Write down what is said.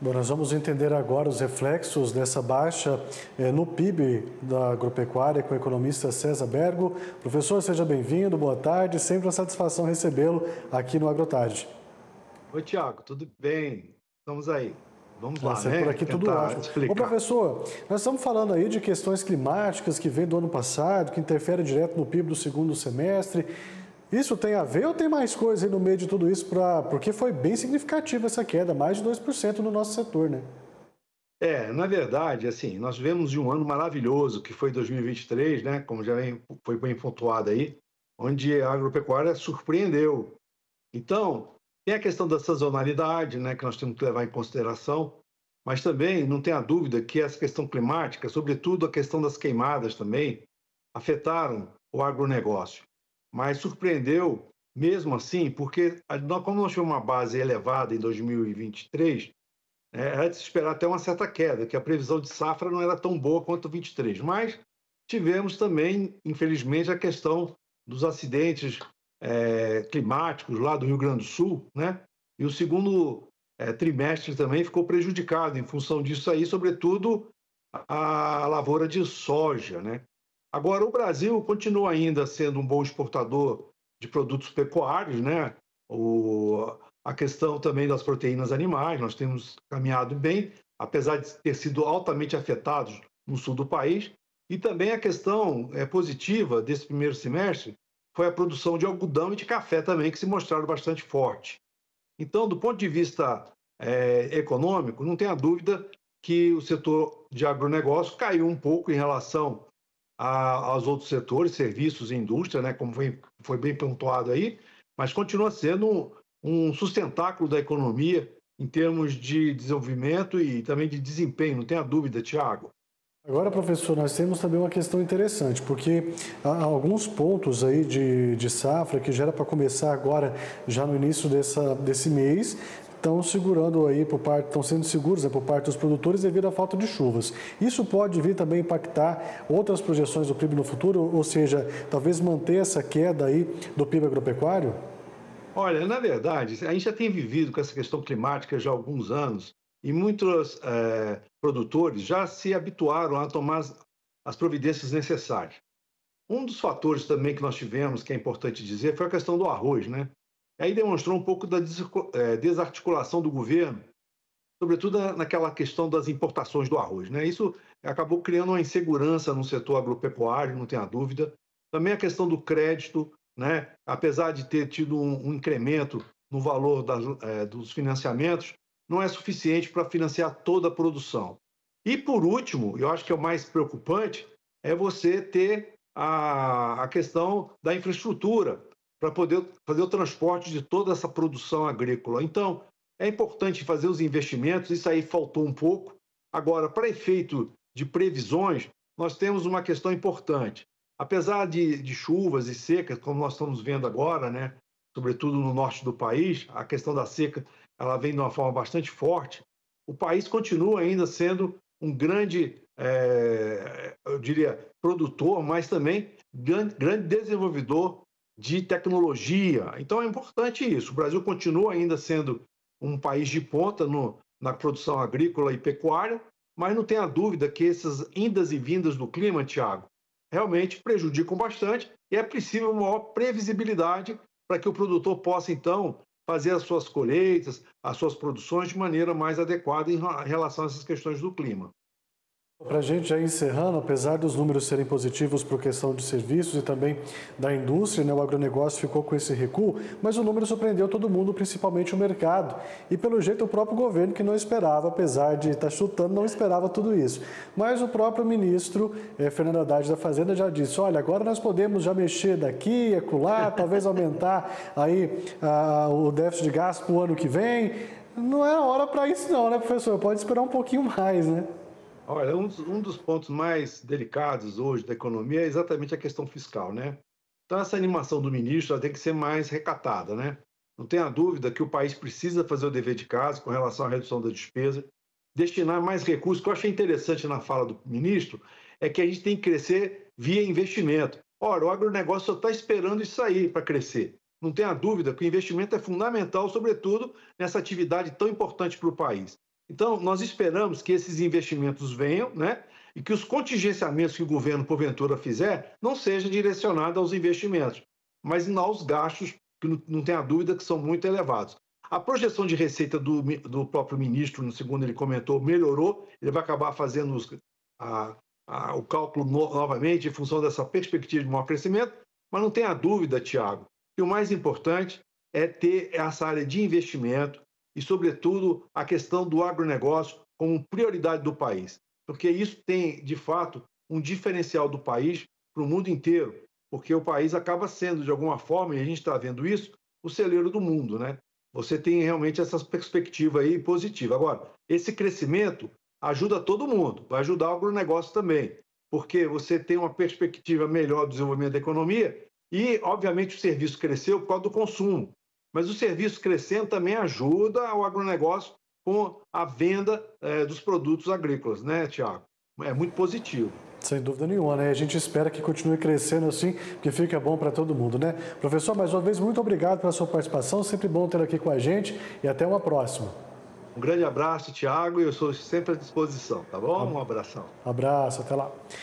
Bom, nós vamos entender agora os reflexos dessa baixa eh, no PIB da agropecuária com o economista César Bergo. Professor, seja bem-vindo, boa tarde, sempre uma satisfação recebê-lo aqui no AgroTarde. Oi, Tiago, tudo bem? Estamos aí. Vamos lá, tá né? por aqui tudo ótimo. Ô, professor, nós estamos falando aí de questões climáticas que vem do ano passado, que interfere direto no PIB do segundo semestre. Isso tem a ver ou tem mais coisa aí no meio de tudo isso? Pra, porque foi bem significativa essa queda, mais de 2% no nosso setor, né? É, na verdade, assim, nós vivemos um ano maravilhoso, que foi 2023, né? Como já foi bem pontuado aí, onde a agropecuária surpreendeu. Então, tem a questão da sazonalidade, né? Que nós temos que levar em consideração, mas também não tem a dúvida que essa questão climática, sobretudo a questão das queimadas também, afetaram o agronegócio mas surpreendeu mesmo assim, porque como nós tivemos uma base elevada em 2023, né, era de se esperar até uma certa queda, que a previsão de safra não era tão boa quanto 23. Mas tivemos também, infelizmente, a questão dos acidentes é, climáticos lá do Rio Grande do Sul, né? E o segundo é, trimestre também ficou prejudicado em função disso aí, sobretudo a lavoura de soja, né? Agora, o Brasil continua ainda sendo um bom exportador de produtos pecuários, né? O, a questão também das proteínas animais, nós temos caminhado bem, apesar de ter sido altamente afetados no sul do país. E também a questão é, positiva desse primeiro semestre foi a produção de algodão e de café também, que se mostraram bastante forte. Então, do ponto de vista é, econômico, não tenha dúvida que o setor de agronegócio caiu um pouco em relação a, aos outros setores, serviços e indústria, né, como foi, foi bem pontuado aí, mas continua sendo um sustentáculo da economia em termos de desenvolvimento e também de desempenho, não tenha dúvida, Tiago. Agora, professor, nós temos também uma questão interessante, porque há alguns pontos aí de, de safra que já era para começar agora, já no início dessa, desse mês, estão segurando aí por parte, estão sendo seguros né, por parte dos produtores devido à falta de chuvas. Isso pode vir também impactar outras projeções do PIB no futuro, ou seja, talvez manter essa queda aí do PIB agropecuário? Olha, na verdade, a gente já tem vivido com essa questão climática já há alguns anos e muitos é, produtores já se habituaram a tomar as, as providências necessárias. Um dos fatores também que nós tivemos, que é importante dizer, foi a questão do arroz, né? Aí demonstrou um pouco da eh, desarticulação do governo, sobretudo naquela questão das importações do arroz, né? Isso acabou criando uma insegurança no setor agropecuário, não tenha dúvida. Também a questão do crédito, né? Apesar de ter tido um, incremento no valor das, é, dos financiamentos, não é suficiente para financiar toda a produção. E por último, eu acho que é o mais preocupante, é você ter a, a questão da infraestrutura para poder fazer o transporte de toda essa produção agrícola. Então, é importante fazer os investimentos, isso aí faltou um pouco. Agora, para efeito de previsões, nós temos uma questão importante. Apesar de, de chuvas e secas, como nós estamos vendo agora, né, sobretudo no norte do país, a questão da seca ela vem de uma forma bastante forte, o país continua ainda sendo um grande, é, eu diria, produtor, mas também grande, grande desenvolvedor de tecnologia. Então é importante isso. O Brasil continua ainda sendo um país de ponta no, na produção agrícola e pecuária, mas não tenha dúvida que essas indas e vindas do clima, Tiago, realmente prejudicam bastante e é preciso maior previsibilidade para que o produtor possa, então, fazer as suas colheitas, as suas produções de maneira mais adequada em relação a essas questões do clima. Para a gente já encerrando, apesar dos números serem positivos para a questão de serviços e também da indústria, né, o agronegócio ficou com esse recuo, mas o número surpreendeu todo mundo, principalmente o mercado. E pelo jeito o próprio governo que não esperava, apesar de estar tá chutando, não esperava tudo isso. Mas o próprio ministro eh, Fernando Haddad da Fazenda já disse, olha, agora nós podemos já mexer daqui, acular, talvez aumentar aí ah, o déficit de gás para o ano que vem. Não é hora para isso não, né professor? Pode esperar um pouquinho mais, né? Olha, um dos, um dos pontos mais delicados hoje da economia é exatamente a questão fiscal, né? Então, essa animação do ministro tem que ser mais recatada, né? Não tenha dúvida que o país precisa fazer o dever de casa com relação à redução da despesa, destinar mais recursos. O que eu achei interessante na fala do ministro é que a gente tem que crescer via investimento. Ora, o agronegócio só está esperando isso aí para crescer. Não tenha dúvida que o investimento é fundamental, sobretudo nessa atividade tão importante para o país. Então, nós esperamos que esses investimentos venham, né? E que os contingenciamentos que o governo, porventura, fizer, não sejam direcionados aos investimentos, mas aos gastos, que não tenha dúvida que são muito elevados. A projeção de receita do, do próprio ministro, no segundo ele comentou, melhorou. Ele vai acabar fazendo os, a, a, o cálculo no, novamente em função dessa perspectiva de maior crescimento. Mas não tenha dúvida, Tiago, que o mais importante é ter essa área de investimento, e, sobretudo, a questão do agronegócio como prioridade do país, porque isso tem, de fato, um diferencial do país para o mundo inteiro, porque o país acaba sendo, de alguma forma, e a gente está vendo isso, o celeiro do mundo, né? Você tem realmente essa perspectiva aí positiva. Agora, esse crescimento ajuda todo mundo, vai ajudar o agronegócio também, porque você tem uma perspectiva melhor do desenvolvimento da economia e, obviamente, o serviço cresceu por causa do consumo. Mas o serviço crescendo também ajuda o agronegócio com a venda é, dos produtos agrícolas, né, Tiago? É muito positivo. Sem dúvida nenhuma, né? A gente espera que continue crescendo assim, porque fica bom para todo mundo, né? Professor, mais uma vez, muito obrigado pela sua participação, sempre bom ter aqui com a gente e até uma próxima. Um grande abraço, Tiago, e eu sou sempre à disposição, tá bom? Um abração. Abraço, até lá.